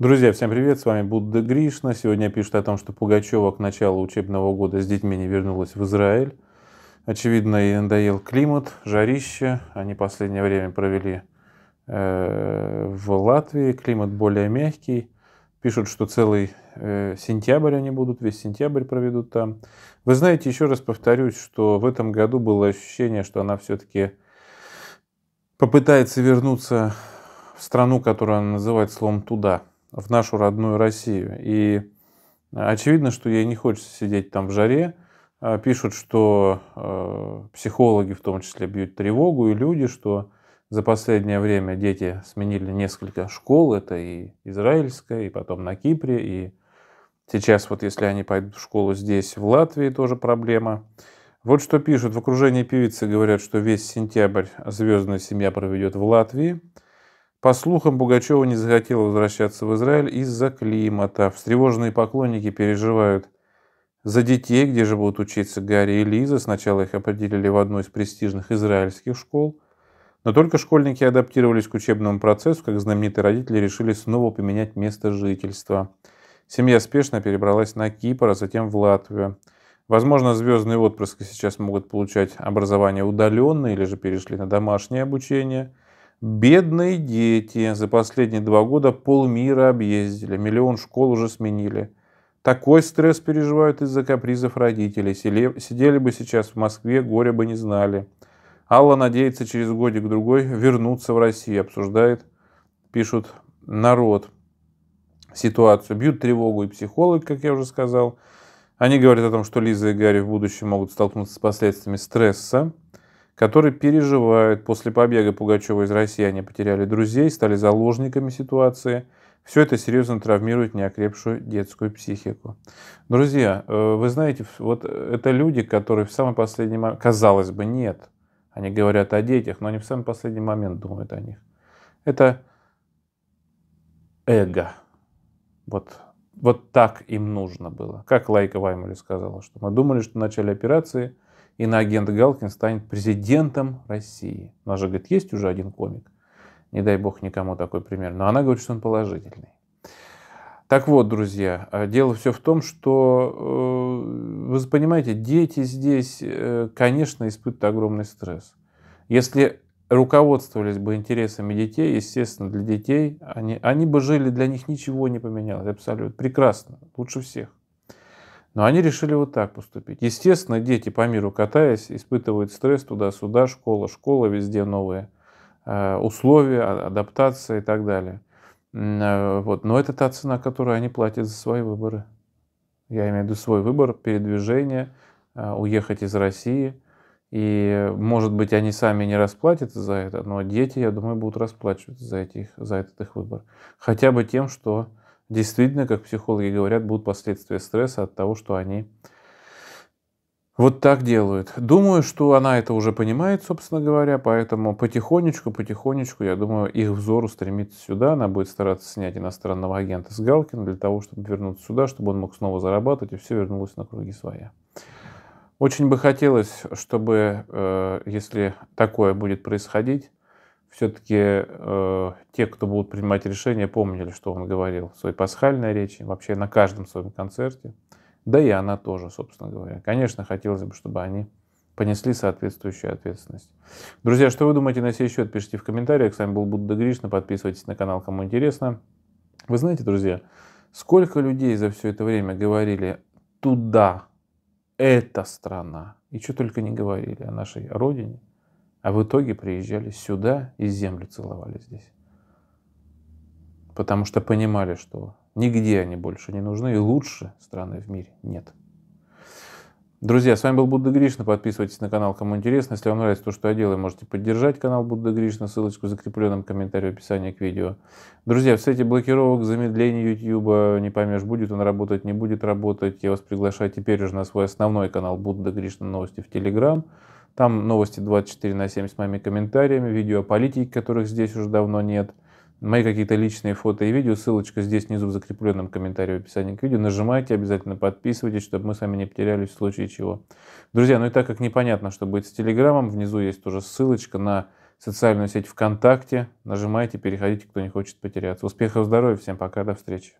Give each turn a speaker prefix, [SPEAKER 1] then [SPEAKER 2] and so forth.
[SPEAKER 1] Друзья, всем привет, с вами Будда Гришна. Сегодня пишет о том, что Пугачева к началу учебного года с детьми не вернулась в Израиль. Очевидно, ей надоел климат, жарище. Они последнее время провели э, в Латвии. Климат более мягкий. Пишут, что целый э, сентябрь они будут, весь сентябрь проведут там. Вы знаете, еще раз повторюсь, что в этом году было ощущение, что она все-таки попытается вернуться в страну, которую она называет словом «туда» в нашу родную Россию. И очевидно, что ей не хочется сидеть там в жаре. А, пишут, что а, психологи в том числе бьют тревогу, и люди, что за последнее время дети сменили несколько школ. Это и израильская, и потом на Кипре, и сейчас вот если они пойдут в школу здесь, в Латвии, тоже проблема. Вот что пишут. В окружении певицы говорят, что весь сентябрь звездная семья проведет в Латвии – по слухам, Бугачева не захотела возвращаться в Израиль из-за климата. Встревоженные поклонники переживают за детей, где же будут учиться Гарри и Лиза. Сначала их определили в одну из престижных израильских школ. Но только школьники адаптировались к учебному процессу, как знаменитые родители решили снова поменять место жительства. Семья спешно перебралась на Кипр, а затем в Латвию. Возможно, звездные отпрыски сейчас могут получать образование удаленно или же перешли на домашнее обучение – Бедные дети за последние два года полмира объездили, миллион школ уже сменили. Такой стресс переживают из-за капризов родителей. Сели Сидели бы сейчас в Москве, горя бы не знали. Алла надеется через годик-другой вернуться в Россию, обсуждает, пишут народ ситуацию. Бьют тревогу и психолог, как я уже сказал. Они говорят о том, что Лиза и Гарри в будущем могут столкнуться с последствиями стресса которые переживают после побега Пугачева из России. Они потеряли друзей, стали заложниками ситуации. Все это серьезно травмирует неокрепшую детскую психику. Друзья, э, вы знаете, вот э, это люди, которые в самый последний момент, казалось бы, нет. Они говорят о детях, но они в самый последний момент думают о них. Это эго. Вот, вот так им нужно было. Как Лайка Ваймали сказала, что мы думали, что в начале операции – иноагент Галкин станет президентом России. У нас же, говорит, есть уже один комик. Не дай бог никому такой пример. Но она говорит, что он положительный. Так вот, друзья, э, дело все в том, что, э, вы понимаете, дети здесь, э, конечно, испытывают огромный стресс. Если руководствовались бы интересами детей, естественно, для детей, они, они бы жили, для них ничего не поменялось, абсолютно, прекрасно, лучше всех. Но они решили вот так поступить. Естественно, дети по миру катаясь, испытывают стресс туда-сюда, школа, школа, везде новые э, условия, а, адаптация и так далее. Э, вот. Но это та цена, которую они платят за свои выборы. Я имею в виду свой выбор, передвижение, э, уехать из России. И, может быть, они сами не расплатятся за это, но дети, я думаю, будут расплачиваться за, этих, за этот их выбор. Хотя бы тем, что действительно, как психологи говорят, будут последствия стресса от того, что они вот так делают. Думаю, что она это уже понимает, собственно говоря, поэтому потихонечку, потихонечку, я думаю, их взор устремится сюда. Она будет стараться снять иностранного агента с Галкина для того, чтобы вернуться сюда, чтобы он мог снова зарабатывать, и все вернулось на круги своя. Очень бы хотелось, чтобы, э, если такое будет происходить, все-таки э, те, кто будут принимать решения, помнили, что он говорил в своей пасхальной речи, вообще на каждом своем концерте. Да и она тоже, собственно говоря. Конечно, хотелось бы, чтобы они понесли соответствующую ответственность. Друзья, что вы думаете на сей счет, пишите в комментариях. С вами был Будда Гришна. Подписывайтесь на канал, кому интересно. Вы знаете, друзья, сколько людей за все это время говорили «туда», «эта страна» и что только не говорили о нашей родине, а в итоге приезжали сюда и землю целовали здесь. Потому что понимали, что нигде они больше не нужны и лучше страны в мире нет. Друзья, с вами был Будда Гришна. Подписывайтесь на канал, кому интересно. Если вам нравится то, что я делаю, можете поддержать канал Будда Гришна. Ссылочку в закрепленном комментарии в описании к видео. Друзья, в сете блокировок, замедлений YouTube, не поймешь, будет он работать, не будет работать. Я вас приглашаю теперь уже на свой основной канал Будда Гришна Новости в Телеграм. Там новости 24 на 7 с моими комментариями, видео о политике, которых здесь уже давно нет. Мои какие-то личные фото и видео, ссылочка здесь внизу в закрепленном комментарии в описании к видео. Нажимайте, обязательно подписывайтесь, чтобы мы с вами не потерялись в случае чего. Друзья, ну и так как непонятно, что будет с Телеграмом, внизу есть тоже ссылочка на социальную сеть ВКонтакте. Нажимайте, переходите, кто не хочет потеряться. Успехов, здоровья, всем пока, до встречи.